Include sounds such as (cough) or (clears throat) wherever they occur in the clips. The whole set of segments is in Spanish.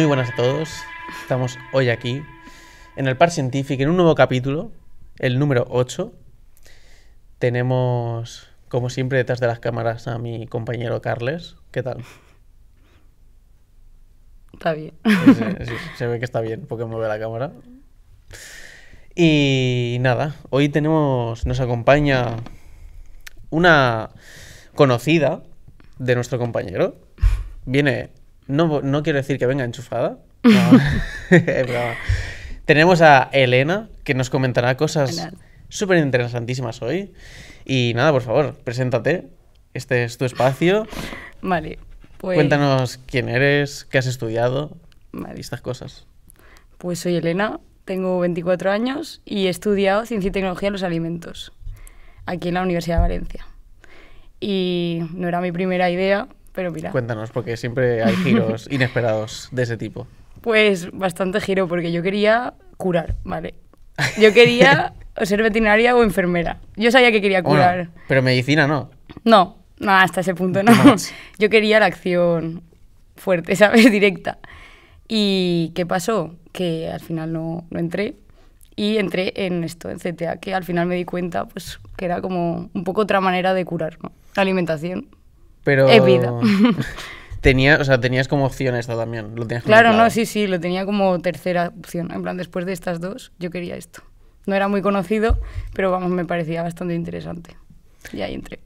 Muy buenas a todos. Estamos hoy aquí en el Par Scientific, en un nuevo capítulo, el número 8. Tenemos, como siempre, detrás de las cámaras a mi compañero Carles. ¿Qué tal? Está bien. se ve que está bien porque mueve la cámara. Y nada, hoy tenemos, nos acompaña una conocida de nuestro compañero. Viene no, quiero decir que venga enchufada. (laughs) Tenemos a Elena, que nos comentará cosas súper interesantísimas hoy. Y nada, por favor, preséntate. Este es tu espacio. Vale. Pues- Cuéntanos quién eres, qué has estudiado y estas cosas. Pues soy Elena, tengo 24 años y he estudiado Ciencia y Tecnología en los Alimentos aquí en la Universidad de Valencia. Y no era mi primera idea, Cuéntanos, porque siempre hay giros (laughs) inesperados de ese tipo. Pues bastante giro, porque yo quería curar, ¿vale? Yo quería (laughs) ser veterinaria o enfermera. Yo sabía que quería curar. pero medicina no. No, no, hasta ese punto no. (laughs) Yo quería la acción fuerte, ¿sabes? Directa. ¿Y qué pasó? Que al final no, entré y entré en esto, en CTA, que al final me di cuenta pues, que era como un poco otra manera de curar, ¿no? La alimentación. Pero... (laughs) Tenía, o sea, tenías como opción esta también. Lo claro, no, sí, sí, lo tenía como tercera opción. En plan, después de estas dos, yo quería esto. No era muy conocido, pero vamos, me parecía bastante interesante. Y ahí entré.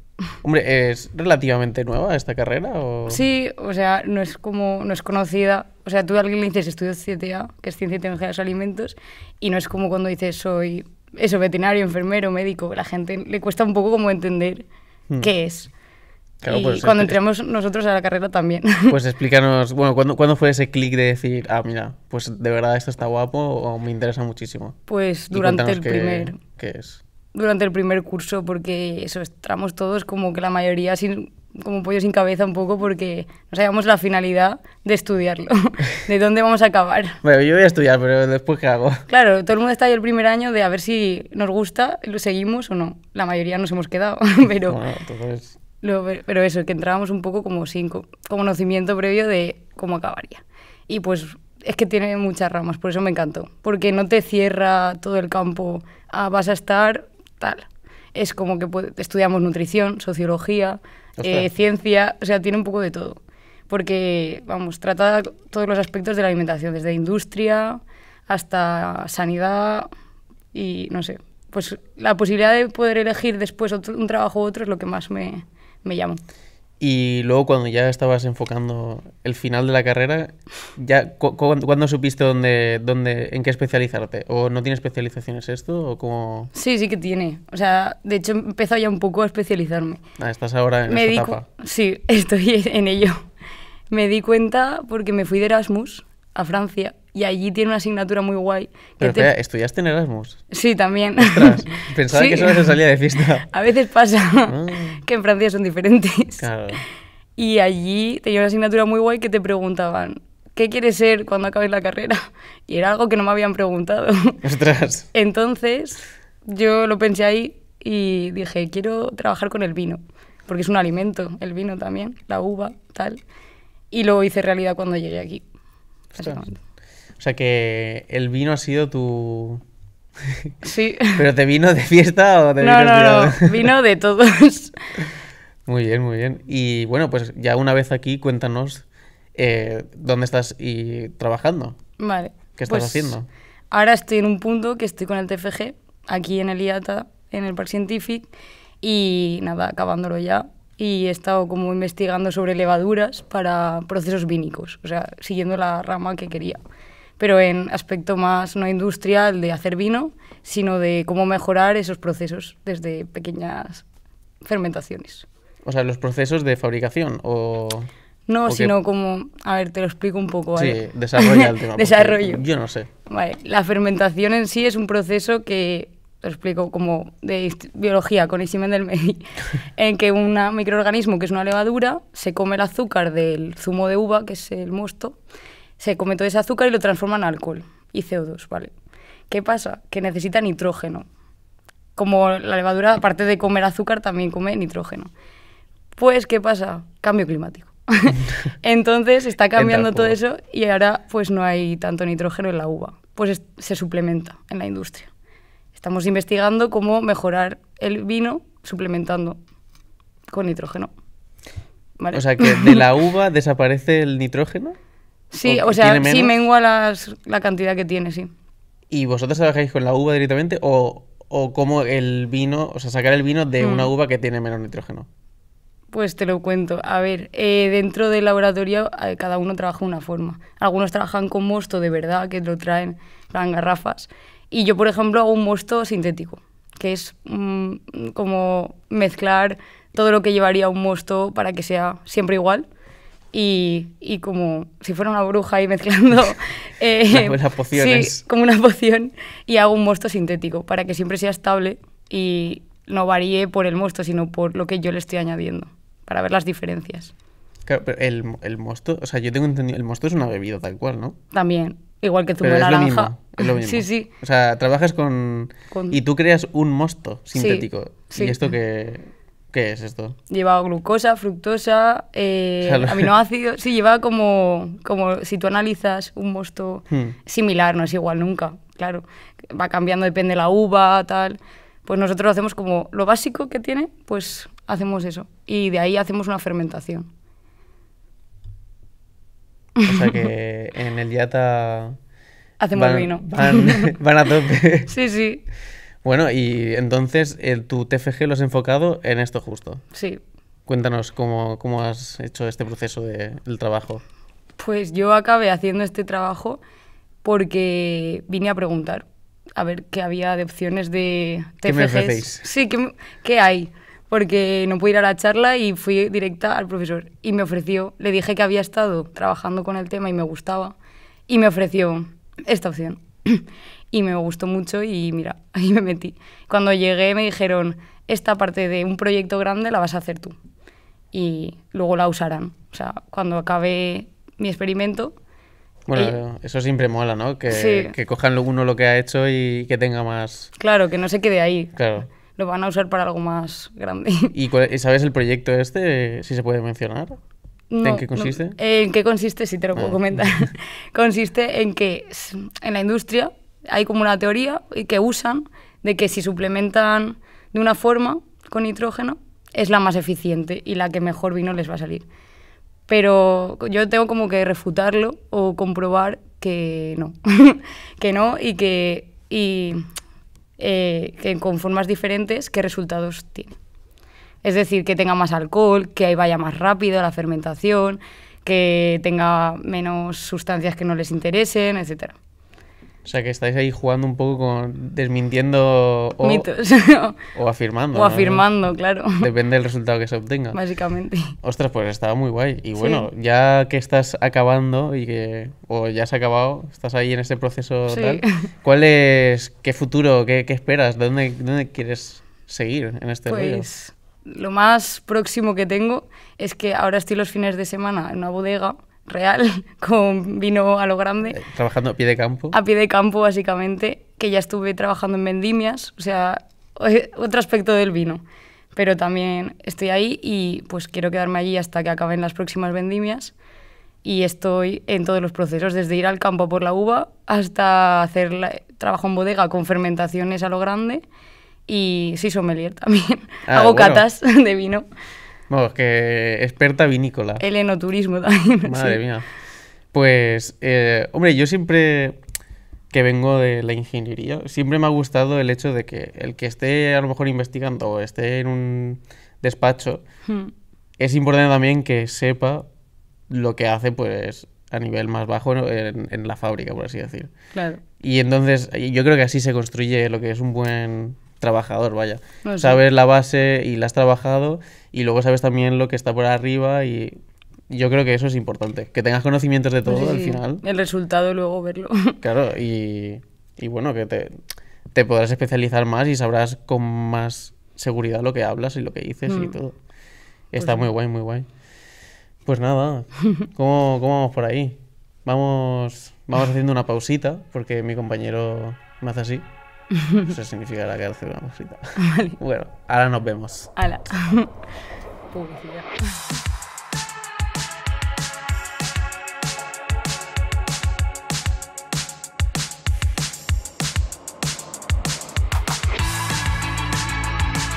Hombre, ¿es relativamente nueva esta carrera? Sí, o sea, no es como, no es conocida. O sea, tú a alguien le dices estudios a que es Ciencia y Tecnología de los Alimentos, y no es como cuando dices soy eso, veterinario, enfermero, médico. La gente le cuesta un poco como entender hmm. qué es y pues, cuando este, entramos nosotros a la carrera también. (laughs) Pues explícanos, bueno, ¿cuándo, ¿cuándo fue ese clic de decir, ah, mira, pues de verdad esto está guapo o me interesa muchísimo? Pues durante el primer... Durante el primer curso, porque eso, entramos todos como que la mayoría sin, como pollo sin cabeza un poco porque no sabíamos la finalidad de estudiarlo, (laughs) de dónde vamos a acabar. Bueno, yo voy a estudiar, pero después ¿qué hago? Claro, todo el mundo está ahí el primer año de a ver si nos gusta, lo seguimos o no. La mayoría nos hemos quedado, (laughs) pero... Bueno, entonces pero eso, que entrábamos un poco como sin conocimiento previo de cómo acabaría. Y pues es que tiene muchas ramas, por eso me encantó. Porque no te cierra todo el campo a vas a estar tal. Es como que estudiamos nutrición, sociología, eh, ciencia, o sea, tiene un poco de todo. Porque, vamos, trata todos los aspectos de la alimentación, desde industria hasta sanidad y no sé. Pues la posibilidad de poder elegir después un trabajo u otro es lo que más me, me llamo. Y luego cuando ya estabas enfocando el final de la carrera, ya ¿cuándo supiste dónde, dónde, en qué especializarte? ¿O no tiene especializaciones esto? ¿O cómo... Sí, sí que tiene. O sea, de hecho he empezado ya un poco a especializarme. Ah, estás ahora en me esta Sí, (laughs) estoy en ello. Me di cuenta porque me fui de Erasmus a Francia y allí tiene una asignatura muy guay. que ¿estudiaste en Erasmus? Sí, también. Ostras, (laughs) pensaba que solo se salía de fiesta. A veces pasa ah. (laughs) que en Francia son diferentes. Claro. Y allí tenía una asignatura muy guay que te preguntaban, ¿qué quieres ser cuando acabes la carrera? (laughs) Y era algo que no me habían preguntado. Entonces, yo lo pensé ahí y dije, quiero trabajar con el vino, porque es un alimento, el vino también, la uva, tal. Y lo hice realidad cuando llegué aquí. O sea que el vino ha sido tu... (laughs) Sí. ¿Pero te vino de fiesta o de vino No, no, (laughs) vino de todos. (laughs) Muy bien, muy bien. Y bueno, pues ya una vez aquí, cuéntanos eh, dónde estás y trabajando. Vale. ¿Qué estás pues haciendo? Ahora estoy en un punto que estoy con el TFG, aquí en el IATA, en el parc Scientific, y nada, acabándolo ya. Y he estado como investigando sobre levaduras para procesos vínicos, o sea, siguiendo la rama que quería pero en aspecto más no industrial de hacer vino, sino de cómo mejorar esos procesos desde pequeñas fermentaciones. O sea, los procesos de fabricación o... No, sino como... A ver, te lo explico un poco. Sí, desarrolla el tema. (laughs) desarrollo. Yo no sé. la fermentación en sí es un proceso que lo explico como de biología con Isimen del Medi, (laughs) en que un microorganismo que es una levadura se come el azúcar del zumo de uva, que es el mosto, se come todo ese azúcar y lo transforma en alcohol y CO2, ¿vale? ¿Qué pasa? Que necesita nitrógeno. Como la levadura, aparte de comer azúcar, también come nitrógeno. Pues, ¿qué pasa? Cambio climático. (laughs) Entonces está cambiando todo eso y ahora pues no hay tanto nitrógeno en la uva, pues se suplementa en la industria. Estamos investigando cómo mejorar el vino suplementando con nitrógeno. O sea que de la (laughs) uva desaparece el nitrógeno. Sí, o, sea, sí mengua la la cantidad que tiene, sí. ¿Y vosotros trabajáis con la uva directamente o, o cómo el vino, o sea, sacar el vino de una mm. uva que tiene menos nitrógeno? Pues te lo cuento. A ver, eh, dentro del laboratorio eh, cada uno trabaja de una forma. Algunos trabajan con mosto de verdad, que lo traen en garrafas. Y yo, por ejemplo, hago un mosto sintético, que es mm, como mezclar todo lo que llevaría un mosto para que sea siempre igual y, como si fuera una bruja ahí mezclando (laughs) eh, Sí, como una poción y hago un mosto sintético para que siempre sea estable y no varíe por el mosto, sino por lo que yo le estoy añadiendo, para ver las diferencias. Claro, pero el, mosto, o sea, yo tengo entendido, el mosto es una bebida tal cual, ¿no? También, igual que zumo de naranja. es lo mismo. (laughs) Sí, sí. O sea, trabajas con, Y tú creas un mosto sintético. Sí, sí. ¿Y esto que ¿Qué es esto? Lleva glucosa, fructosa, eh, aminoácidos. Sí, lleva como, como si tú analizas un mosto hmm. similar, no es igual nunca, claro. Va cambiando, depende la uva, tal. Pues nosotros hacemos como lo básico que tiene, pues hacemos eso. Y de ahí hacemos una fermentación. O sea que (laughs) en el Yata. Hacemos vino. Van, (laughs) van a tope. Sí, sí. Bueno, y entonces tu TFG lo has enfocado en esto justo. Sí. Cuéntanos cómo, cómo has hecho este proceso del trabajo. Pues yo acabé haciendo este trabajo porque vine a preguntar a ver qué había de opciones de TFG. me Sí, ¿qué, ¿qué, hay? Porque no pude ir a la charla y fui directa al profesor y me ofreció, le dije que había estado trabajando con el tema y me gustaba y me ofreció esta opción. (clears throat) y me gustó mucho y mira, (laughs) ahí me metí. Cuando llegué me dijeron, esta parte de un proyecto grande la vas a hacer tú y luego la usarán. O sea, cuando acabe mi experimento... Bueno, eh, eso siempre mola, ¿no? Que, que cojan uno lo que ha hecho y que tenga más... Claro, que no se quede ahí. Claro lo van a usar para algo más grande. (laughs) ¿Y sabes el proyecto este, si se puede mencionar? ¿En qué consiste? ¿En qué consiste? si te lo puedo ah. comentar. (laughs) consiste en que en la industria hay como una teoría que usan de que si suplementan de una forma con nitrógeno, es la más eficiente y la que mejor vino les va a salir. Pero yo tengo como que refutarlo o comprobar que no, (laughs) que no y eh, que, con formas diferentes qué resultados tiene. Es decir, que tenga más alcohol, que vaya más rápido la fermentación, que tenga menos sustancias que no les interesen, etcétera. O sea que estáis ahí jugando un poco con desmintiendo o, (laughs) afirmando. O afirmando, claro. Depende del resultado que se obtenga. Básicamente. Ostras, pues estaba muy guay. Y bueno, ya que estás acabando y que o ya has acabado, estás ahí en ese proceso tal, (laughs) ¿cuál es qué futuro, qué, esperas, dónde dónde quieres seguir en este pues, Lo más próximo que tengo es que ahora estoy los fines de semana en una bodega real, (laughs) con vino a lo grande. Eh, trabajando a pie de campo. A pie de campo, básicamente, que ya estuve trabajando en vendimias, o sea, (laughs) eh, otro aspecto del vino. Pero también estoy ahí y pues quiero quedarme allí hasta que acaben las próximas vendimias. Y estoy en todos los procesos, desde ir al campo por la uva hasta hacer trabajo en bodega con fermentaciones a lo grande. Y sí sommelier también. Ah, Hago catas (laughs) de vino. Vamos, que experta vinícola. El enoturismo también. (laughs) Madre mía. Pues, eh, hombre, yo siempre que vengo de la ingeniería, siempre me ha gustado el hecho de que el que esté a lo mejor investigando o esté en un despacho, hmm. es importante también que sepa lo que hace, pues, a nivel más bajo en, la fábrica, por así decir. Claro. Y entonces, yo creo que así se construye lo que es un buen trabajador, vaya. Ah, sabes la base y la has trabajado y luego sabes también lo que está por arriba y yo creo que eso es importante, que tengas conocimientos de todo al final. El resultado luego verlo. (laughs) Claro, y, y bueno, que te, te, podrás especializar más y sabrás con más seguridad lo que hablas y lo que dices y mm. todo. Pues está muy guay, muy guay. Pues nada, (laughs) ¿cómo, cómo vamos por ahí? Vamos, vamos haciendo una pausita porque mi compañero me hace así. (laughs) Eso significa la cárcel, la (laughs) Bueno, ahora nos vemos. Hala (laughs) Publicidad.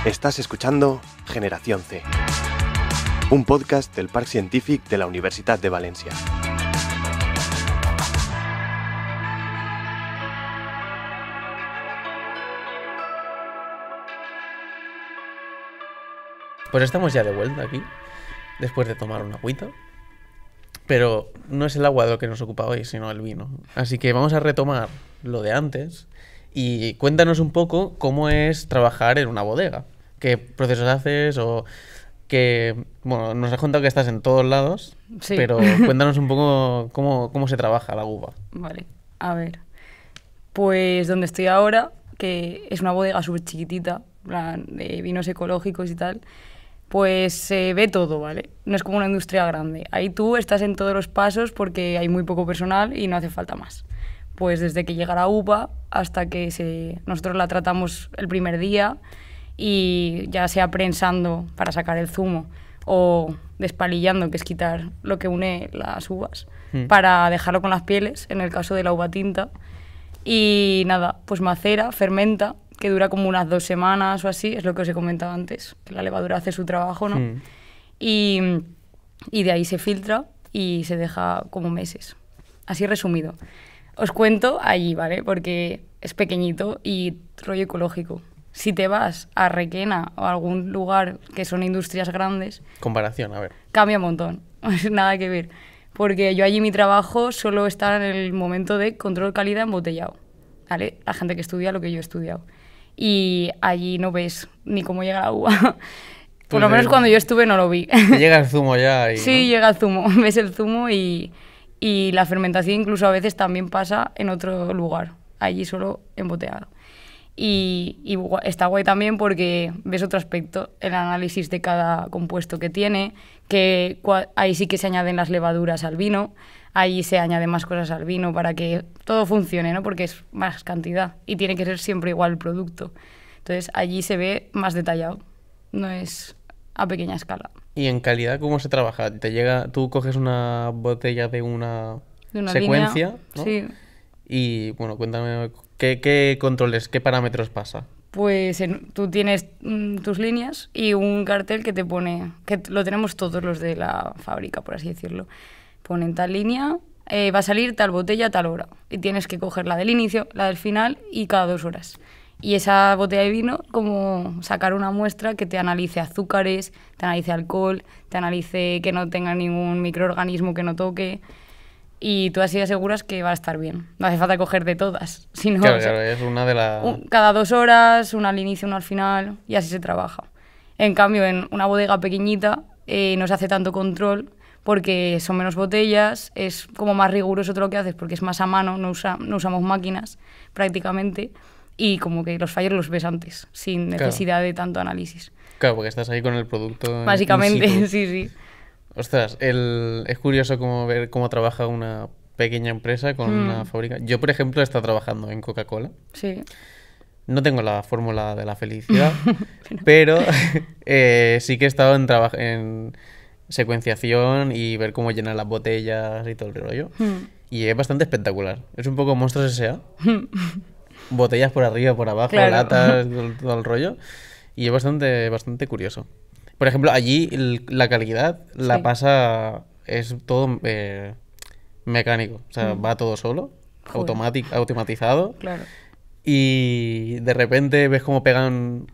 Estás escuchando Generación C, un podcast del Parque Scientific de la Universidad de Valencia. Pues estamos ya de vuelta aquí, después de tomar una agüita. Pero no es el agua lo que nos ocupa hoy, sino el vino. Así que vamos a retomar lo de antes y cuéntanos un poco cómo es trabajar en una bodega. ¿Qué procesos haces o que, bueno, nos has contado que estás en todos lados, pero (laughs) cuéntanos un poco cómo, cómo, se trabaja la uva. Vale, a ver. Pues donde estoy ahora, que es una bodega súper chiquitita, de vinos ecológicos y tal, pues se ve todo, ¿vale? No es como una industria grande. Ahí tú estás en todos los pasos porque hay muy poco personal y no hace falta más. Pues desde que llega la uva hasta que se, nosotros la tratamos el primer día y ya sea prensando para sacar el zumo o despalillando, que es quitar lo que une las uvas, mm. para dejarlo con las pieles, en el caso de la uva tinta. Y nada, pues macera, fermenta que dura como unas dos semanas o así, es lo que os he comentado antes, que la levadura hace su trabajo, ¿no? Mm. Y, de ahí se filtra y se deja como meses. Así resumido. Os cuento allí, ¿vale? Porque es pequeñito y rollo ecológico. Si te vas a Requena o algún lugar que son industrias grandes... Comparación, a ver. Cambia un montón. (laughs) Nada que ver. Porque yo allí mi trabajo solo está en el momento de control calidad embotellado. ¿Vale? La gente que estudia lo que yo he estudiado y allí no ves ni cómo llega la uva. Pues Por lo menos cuando yo estuve no lo vi. Llega el zumo ya. (laughs) sí, llega el zumo. (laughs) Ves el zumo y, y la fermentación incluso a veces también pasa en otro lugar, allí solo emboteado. Y, y, está guay también porque ves otro aspecto, el análisis de cada compuesto que tiene, que ahí sí que se añaden las levaduras al vino, Allí se añade más cosas al vino para que todo funcione, ¿no? Porque es más cantidad y tiene que ser siempre igual el producto. Entonces allí se ve más detallado, no es a pequeña escala. ¿Y en calidad cómo se trabaja? Te llega, tú coges una botella de una, secuencia, Y bueno, cuéntame qué, controles, qué parámetros pasa pues tú tienes mm, tus líneas y un cartel que te pone, que lo tenemos todos los de la fábrica, por así decirlo, ponen tal línea, eh, va a salir tal botella a tal hora. Y tienes que coger la del inicio, la del final y cada dos horas. Y esa botella de vino, como sacar una muestra que te analice azúcares, te analice alcohol, te analice que no tenga ningún microorganismo que no toque. Y tú así aseguras que va a estar bien. No hace falta coger de todas. (laughs) Sino, claro, es una de las... Cada dos horas, una al inicio, una al final, y así se trabaja. En cambio, en una bodega pequeñita eh, no se hace tanto control porque son menos botellas, es como más riguroso todo lo que haces porque es más a mano, no, no usamos máquinas prácticamente y como que los fallos los ves antes, sin necesidad de tanto análisis. Claro, porque estás ahí con el producto. Básicamente, (laughs) sí, sí. Ostras, es curioso cómo ver cómo trabaja una pequeña empresa con una mm. fábrica. Yo, por ejemplo, he estado trabajando en Coca-Cola. Sí. No tengo la fórmula de la (laughs) felicidad, pero (laughs) eh, sí que he estado en, en secuenciación y ver cómo llenan las botellas y todo el rollo. Hmm. Y es bastante espectacular. Es un poco Monstruos S.A. Hmm. (laughs) botellas por arriba, por abajo, latas, (laughs) todo, el rollo. Y es bastante, bastante curioso. Por ejemplo, allí la calidad la pasa. Es todo eh, mecánico. O sea, hmm. va todo solo, automático automatizado. Claro. Y de repente ves cómo pegan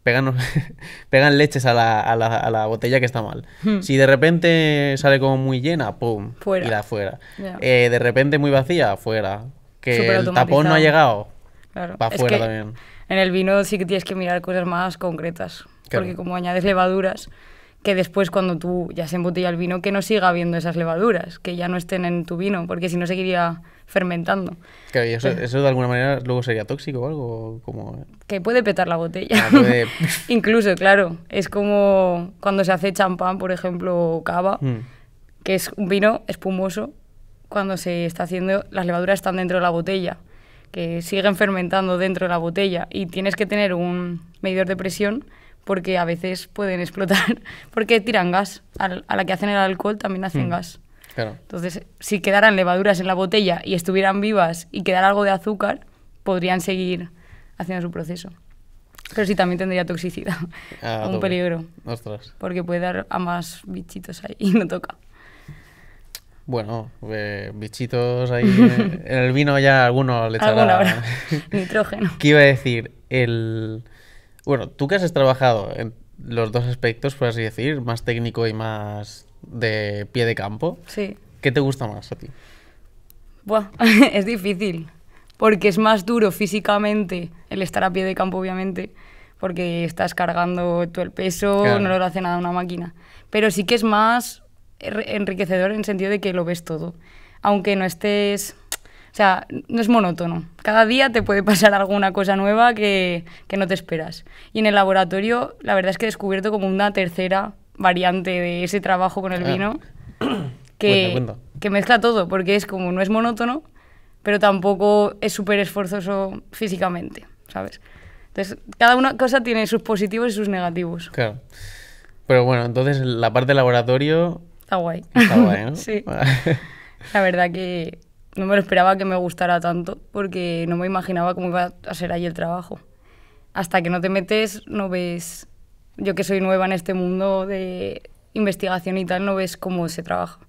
(laughs) pegan, leches a la, botella que está mal. Hmm. Si de repente sale como muy llena, ¡pum! Fuera. Y la eh, de repente muy vacía, afuera Que el tapón no ha llegado. Va afuera también. En el vino sí que tienes que mirar cosas más concretas. Porque como añades levaduras, que después cuando tú ya se embotella el vino, que no siga habiendo esas levaduras, que ya no estén en tu vino, porque si no seguiría fermentando. Claro, y eso, de alguna manera luego sería tóxico o algo como... Que puede petar la botella. Ah, (laughs) Incluso, claro, es como cuando se hace champán, por ejemplo, cava, mm. que es un vino espumoso, cuando se está haciendo, las levaduras están dentro de la botella, que siguen fermentando dentro de la botella y tienes que tener un medidor de presión porque a veces pueden explotar, (laughs) porque tiran gas. a la que hacen el alcohol también hacen mm, gas. Claro. Entonces, si quedaran levaduras en la botella y estuvieran vivas y quedara algo de azúcar, podrían seguir haciendo su proceso. Pero sí, también tendría toxicidad, (laughs) (laughs) un peligro. Ostras. Porque puede dar a más bichitos ahí y no toca. Bueno, eh, bichitos ahí. en el vino ya alguno le echará. Nitrógeno. ¿Qué iba a decir? El bueno, tú que has trabajado en los dos aspectos, por así decir, más técnico y más de pie de campo. Sí. ¿Qué te gusta más a ti? Buah, (laughs) es difícil, porque es más duro físicamente el estar a pie de campo, obviamente, porque estás cargando todo el peso, no lo hace nada una máquina. Pero sí que es más enriquecedor en el sentido de que lo ves todo. Aunque no estés o sea, no es monótono. Cada día te puede pasar alguna cosa nueva que, no te esperas. Y en el laboratorio, la verdad es que he descubierto como una tercera variante de ese trabajo con el ah. vino (coughs) que, mezcla todo, porque es como no es monótono, pero tampoco es súper esforzoso físicamente, ¿sabes? Entonces, cada una cosa tiene sus positivos y sus negativos. Claro. Pero bueno, entonces la parte del laboratorio... Está guay. Está guay, (laughs) sí. la verdad que no me lo esperaba que me gustara tanto porque no me imaginaba cómo iba a ser ahí el trabajo. Hasta que no te metes, no ves, yo que soy nueva en este mundo de investigación y tal, no ves cómo se trabaja.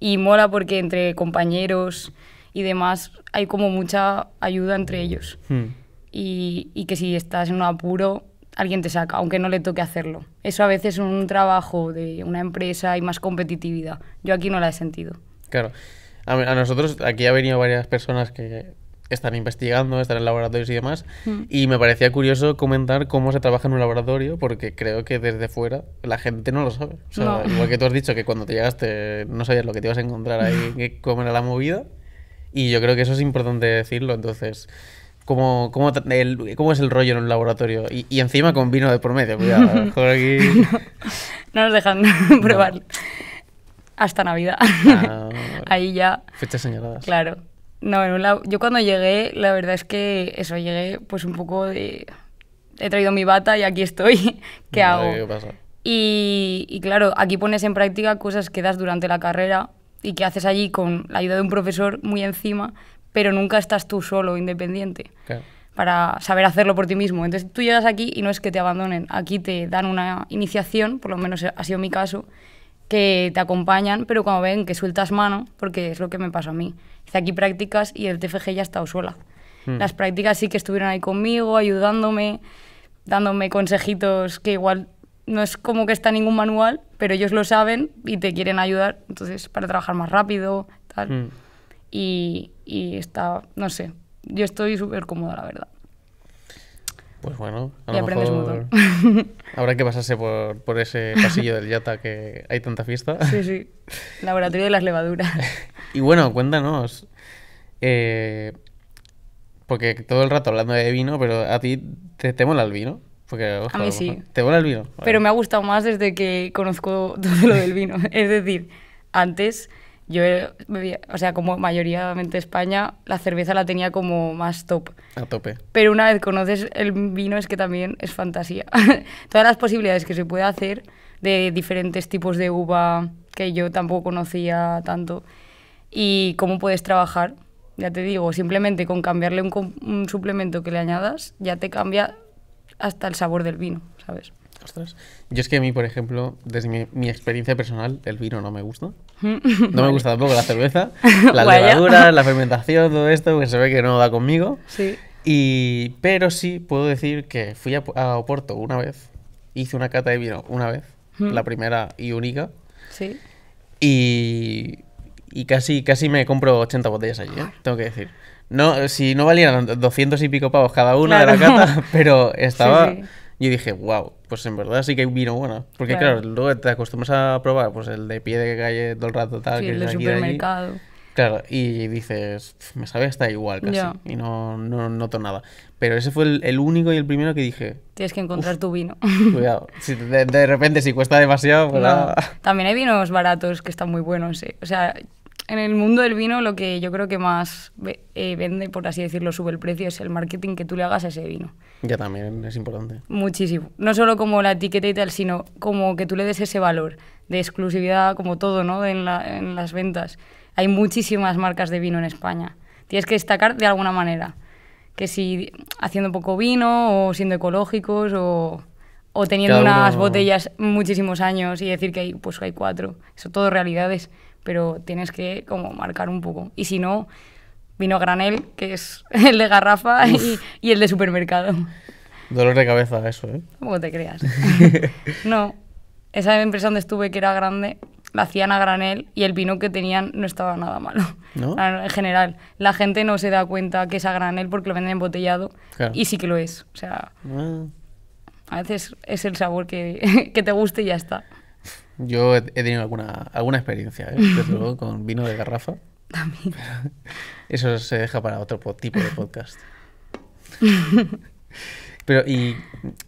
Y mola porque entre compañeros y demás hay como mucha ayuda entre ellos. Hmm. Y, y que si estás en un apuro, alguien te saca, aunque no le toque hacerlo. Eso a veces en un trabajo de una empresa hay más competitividad. Yo aquí no la he sentido. Claro, a, nosotros, aquí ha venido varias personas que están investigando, están en laboratorios y demás. Hmm. Y me parecía curioso comentar cómo se trabaja en un laboratorio, porque creo que desde fuera la gente no lo sabe. igual que tú has dicho que cuando te llegaste no sabías lo que te ibas a encontrar ahí, (laughs) cómo era la movida. Y yo creo que eso es importante decirlo. Entonces, ¿cómo, cómo, cómo es el rollo en un laboratorio? Y, encima con vino de promedio, cuidado. (laughs) mejor aquí... (laughs) no. nos dejan probar hasta Navidad. Ah. (laughs) Ahí ya. Fechas señaladas. Claro. No, en un lado, yo cuando llegué, la verdad es que eso, llegué pues un poco de... He traído mi bata y aquí estoy. (laughs) ¿Qué hago? Y, claro, aquí pones en práctica cosas que das durante la carrera y que haces allí con la ayuda de un profesor muy encima, pero nunca estás tú solo, independiente, para saber hacerlo por ti mismo. Entonces tú llegas aquí y no es que te abandonen, aquí te dan una iniciación, por lo menos ha sido mi caso, que te acompañan, pero cuando ven que sueltas mano, porque es lo que me pasó a mí. Hice aquí prácticas y el TFG ya estaba sola. Hmm. Las prácticas sí que estuvieron ahí conmigo, ayudándome, dándome consejitos que igual no es como que está ningún manual, pero ellos lo saben y te quieren ayudar, entonces para trabajar más rápido, tal. Hmm. Y, y está, no sé, yo estoy súper cómoda, la verdad. Pues bueno, a y aprendes mejor habrá que pasarse por, ese pasillo del Yata que hay tanta fiesta. (laughs) Sí, sí. Laboratorio de las levaduras. y bueno, cuéntanos. Eh, porque todo el rato hablando de vino, pero a ti te, mola el vino. Porque, a mí sí. ¿Te mola el vino? Pero me ha gustado más desde que conozco (laughs) todo lo del vino. es decir, antes yo bebía, eh, o sea, como mayoritariamente España, la cerveza la tenía como más top. A tope. Pero una vez conoces el vino es que también es fantasía. (laughs) Todas las posibilidades que se puede hacer de diferentes tipos de uva que yo tampoco conocía tanto y cómo puedes trabajar. Ya te digo, simplemente con cambiarle un, un suplemento que le añadas ya te cambia hasta el sabor del vino, ¿sabes? Yo es que a mí, por ejemplo, desde mi, experiencia personal, el vino no me gusta. (laughs) No me gusta tampoco la cerveza, la (laughs) levadura, (laughs) la fermentación, todo esto, que se ve que no da conmigo. Sí. Y, pero sí puedo decir que fui a, Oporto una vez, hice una cata de vino una vez, la primera y única. Sí. Y, y casi, casi me compro 80 botellas allí, ¿eh? tengo que decir. No, si no valían 200 y pico pavos cada una de la cata, pero estaba y dije, wow, pues en verdad sí que vino bueno. Porque claro, luego te acostumbras a probar pues el de pie de calle todo el rato, tal. el de supermercado. Claro, y dices, me sabe hasta igual casi. Y no, no, noto nada. Pero ese fue el, único y el primero que dije. Tienes que encontrar tu vino. (laughs) Cuidado. de, repente, si cuesta demasiado, pues nada. También hay vinos baratos que están muy buenos. sí eh. O sea, en el mundo del vino lo que yo creo que más eh, vende, por así decirlo, sube el precio, es el marketing que tú le hagas a ese vino. Ya también es importante. Muchísimo. No solo como la etiqueta y tal, sino como que tú le des ese valor de exclusividad, como todo, ¿no? En, las ventas. Hay muchísimas marcas de vino en España. Tienes que destacar de alguna manera. Que si haciendo poco vino o siendo ecológicos o teniendo unas botellas muchísimos años y decir que hay, pues hay cuatro. Eso todo realidades pero tienes que como marcar un poco. Y si no, vino granel, que es (laughs) el de garrafa y, el de supermercado. Dolor de cabeza eso, ¿eh? te creas. (laughs) no, esa empresa donde estuve que era grande, la hacían a granel y el vino que tenían no estaba nada malo. (laughs) En general, la gente no se da cuenta que es a granel porque lo venden embotellado y sí que lo es. O sea, ah. a veces es el sabor que, que te guste y ya está. Yo he tenido alguna, alguna experiencia, ¿eh? (laughs) con vino de garrafa. (laughs) eso se deja para otro tipo de podcast. (laughs) Pero, y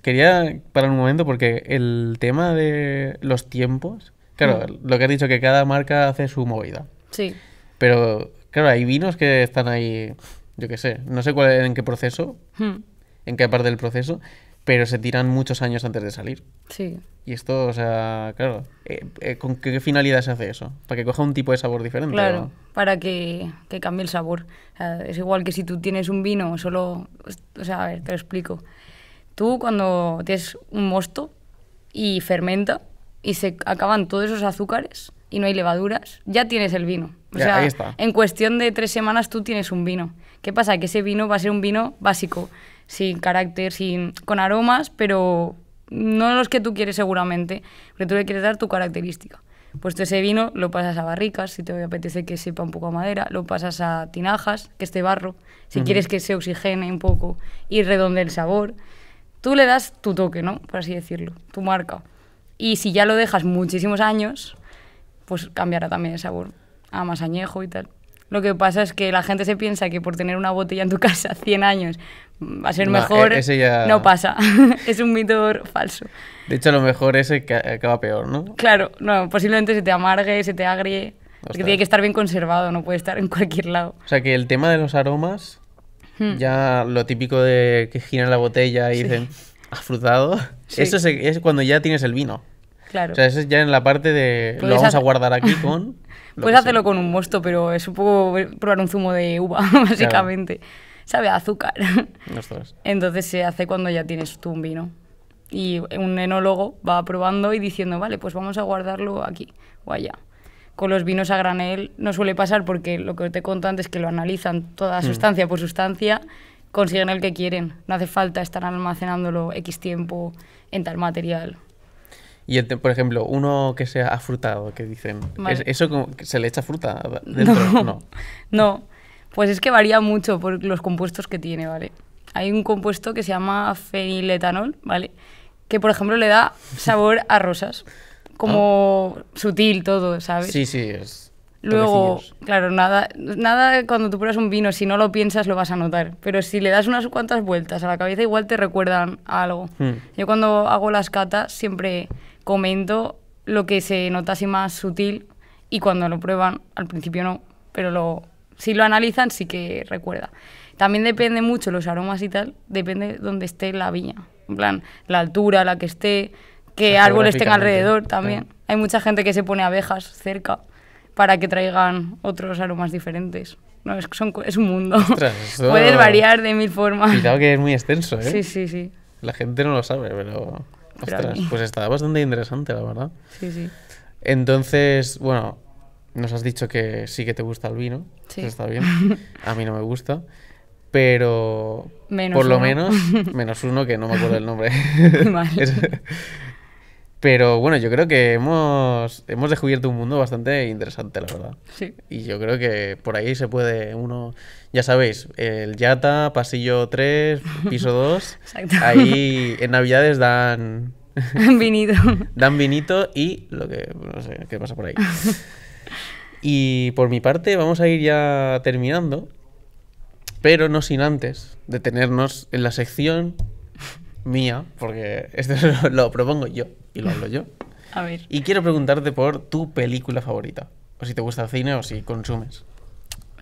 quería parar un momento porque el tema de los tiempos. Claro, mm. lo que has dicho, que cada marca hace su movida. Sí. Pero, claro, hay vinos que están ahí, yo qué sé, no sé cuál, en qué proceso, mm. en qué parte del proceso, pero se tiran muchos años antes de salir. Sí. Y esto, o sea, claro, eh, eh, ¿con qué, finalidad se hace eso? ¿Para que coja un tipo de sabor diferente? Claro, para que, que, cambie el sabor. es igual que si tú tienes un vino, solo... O sea, a ver, te lo explico. Tú cuando tienes un mosto y fermenta y se acaban todos esos azúcares y no hay levaduras, ya tienes el vino. O sea, ahí está. en cuestión de tres semanas tú tienes un vino. ¿Qué pasa? Que ese vino va a ser un vino básico, sin carácter, sin, con aromas, pero no los que tú quieres seguramente, pero tú le quieres dar tu característica. Pues tú ese vino lo pasas a barricas, si te apetece que sepa un poco a madera, lo pasas a tinajas, que esté barro, si quieres que se oxigene un poco y redonde el sabor. Tú le das tu toque, ¿no? Por así decirlo, tu marca. Y si ya lo dejas muchísimos años, pues cambiará también el sabor a más añejo y tal. Lo que pasa es que la gente se piensa que por tener una botella en tu (laughs) casa 100 años va a ser mejor, e-, no pasa. (laughs) es un mito falso. De hecho, lo mejor es el que acaba peor, ¿no? Claro, no, posiblemente se te amargue, se te agrie. Porque tiene que estar bien conservado, no puede estar en cualquier lado. O sea que el tema de los aromas, hmm. ya lo típico de que giran la botella y dicen afrutado, ah, frutado eso es, cuando ya tienes el vino. Claro. O sea, eso es ya en la parte de lo vamos a guardar aquí (laughs) con. Puedes hacerlo con un mosto, pero es un poco probar un zumo de uva, (laughs) básicamente sabe a azúcar. (laughs) Entonces se hace cuando ya tienes tú un vino. Y un enólogo va probando y diciendo, vale, pues vamos a guardarlo aquí o allá. Con los vinos a granel no suele pasar porque lo que te conto antes que lo analizan toda mm. sustancia por sustancia, consiguen el que quieren. No hace falta estar almacenándolo X tiempo en tal material. Y por ejemplo, uno que sea afrutado, que dicen, ¿eso se le echa fruta (laughs) dentro? No, no pues es que varía mucho por los compuestos que tiene, ¿vale? Hay un compuesto que se llama feniletanol, ¿vale? Que, por ejemplo, le da sabor a rosas. Como ah. sutil todo, ¿sabes? Sí, sí, es... Luego, claro, nada, nada cuando tú pruebas un vino, si no lo piensas lo vas a notar, pero si le das unas cuantas vueltas a la cabeza igual te recuerdan algo. Hmm. Yo cuando hago las catas siempre comento lo que se nota más sutil y cuando lo prueban, al principio no, pero lo, si lo analizan, sí que recuerda. También depende mucho los aromas y tal, depende de dónde esté la viña. En plan, la altura, la que esté, qué árboles tenga alrededor también. Hay mucha gente que se pone abejas cerca para que traigan otros aromas diferentes. No, es, son, es un mundo. (laughs) puede variar de mil formas. Cuidado que es muy extenso, ¿eh? Sí, sí, sí. La gente no lo sabe, pero... pues está bastante interesante, la verdad. Sí, sí. Entonces, bueno, nos has dicho que sí que te gusta el vino. Está bien. (laughs) A mí no me gusta. Pero por lo menos, (laughs) menos uno que no me acuerdo el nombre. (laughs) pero bueno, yo creo que hemos, hemos descubierto un mundo bastante interesante, la verdad. Sí. Y yo creo que por ahí se puede uno, ya sabéis, el Yata, pasillo 3, piso 2. Ahí en Navidades dan... Vinito. dan vinito y lo que, no sé, qué pasa por ahí. Y por mi parte vamos a ir ya terminando, pero no sin antes detenernos en la sección mía, porque esto (laughs) lo, propongo yo y lo hablo yo. A ver. Y quiero preguntarte por tu película favorita, o si te gusta el cine o si consumes.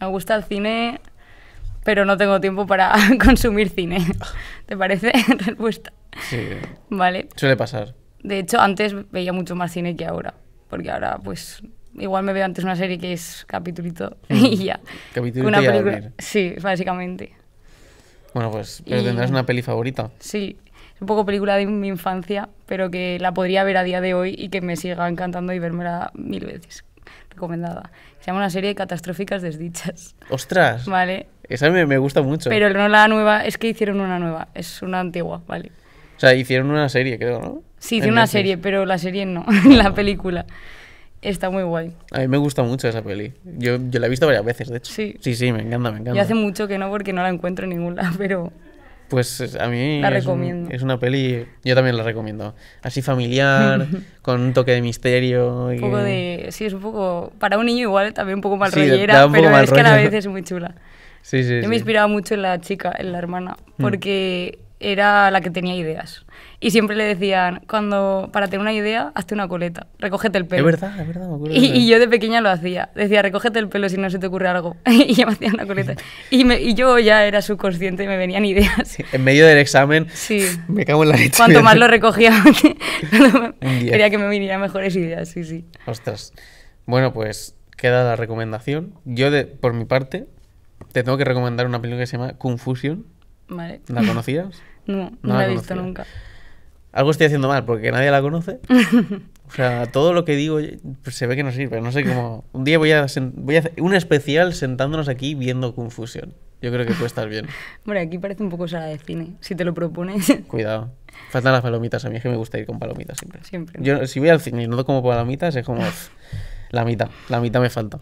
Me gusta el cine, pero no tengo tiempo para (laughs) consumir cine. ¿Te parece? (laughs) Respuesta. Sí. Vale. Suele pasar. De hecho, antes veía mucho más cine que ahora, porque ahora pues igual me veo antes una serie que es capitulito mm. (laughs) y ya. Capitulito una y película. sí, básicamente. Bueno, pues, pero tendrás una peli favorita. Sí, es un poco película de mi infancia, pero que la podría ver a día de hoy y que me siga encantando y vermela mil veces. Recomendada. Se llama una serie de catastróficas desdichas. ¡Ostras! Vale. Esa me, gusta mucho. Pero no la nueva, es que hicieron una nueva, es una antigua, vale. O sea, hicieron una serie, creo, ¿no? Sí, hicieron una serie, pero la serie no. (laughs) Ah, la película. Está muy guay. A mí me gusta mucho esa peli. Yo, yo la he visto varias veces, de hecho. Sí. Sí, sí, me encanta, me encanta. Y hace mucho que no, porque no la encuentro en ningún lado, pero... Pues a mí la es, recomiendo. es una peli, yo también la recomiendo. Así familiar, (laughs) con un toque de misterio. Un poco de, sí, es un poco, para un niño igual, también un poco mal pero es que a la vez es muy chula. Sí, sí, yo me inspiraba mucho en la chica, en la hermana, hmm. porque era la que tenía ideas. Y siempre le decían, cuando para tener una idea, hazte una coleta, recógete el pelo. Es verdad, es verdad, me acuerdo. Y, yo de pequeña lo hacía. Decía, recógete el pelo si no se te ocurre algo. (laughs) y ya me hacía una coleta. Y, yo ya era subconsciente y me venían ideas. en medio del examen, sí. (laughs) me cago en la leche. Cuanto más lo (laughs) recogía, quería que me vinieran mejores ideas, sí, sí. Ostras. Bueno, pues queda la recomendación. Yo, de, por mi parte, te tengo que recomendar una película que se llama Confusion. ¿La conocías? no, no, la, he visto nunca algo estoy haciendo mal porque nadie la conoce. (laughs) O sea, todo lo que digo se ve que no sirve. No sé cómo. Un día voy a, voy a hacer un especial sentándonos aquí viendo Confusión. Yo creo que puede estar bien. Hombre, aquí parece un poco sala de cine, si te lo propones. Cuidado. Faltan las palomitas. A mí es que me gusta ir con palomitas siempre. Siempre. Yo, si voy al cine y no como palomitas, es como la mitad. La mitad me falta.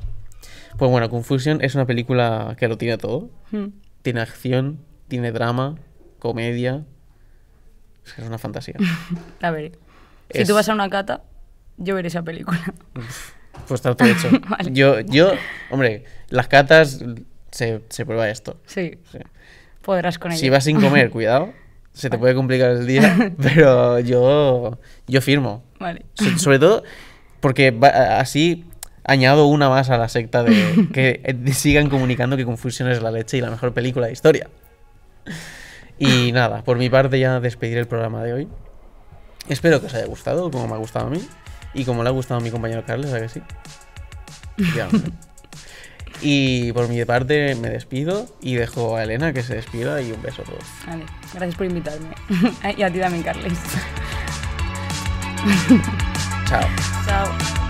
Pues bueno, Confusión es una película que lo tiene todo. Hmm. Tiene acción, tiene drama, comedia, es que es una fantasía. (laughs) a ver. Si tú vas a una cata, yo veré esa película. (laughs) Pues está todo hecho. (laughs) Yo, yo, hombre, las catas se, se prueba esto. Sí. Podrás con ello. Si vas sin comer, cuidado. Se te puede complicar el día, pero yo, yo firmo. Vale. sobre todo porque así añado una más a la secta de que eh, sigan comunicando que Confusión es la leche y la mejor película de historia. Y nada, por mi parte ya despedir el programa de hoy. Espero que os haya gustado, como me ha gustado a mí. Y como le ha gustado a mi compañero Carles, ¿a que sí? (laughs) y por mi parte me despido y dejo a Elena que se despida y un beso a todos. Vale, gracias por invitarme. (laughs) y a ti también, Carles. (laughs) Chao. Chao.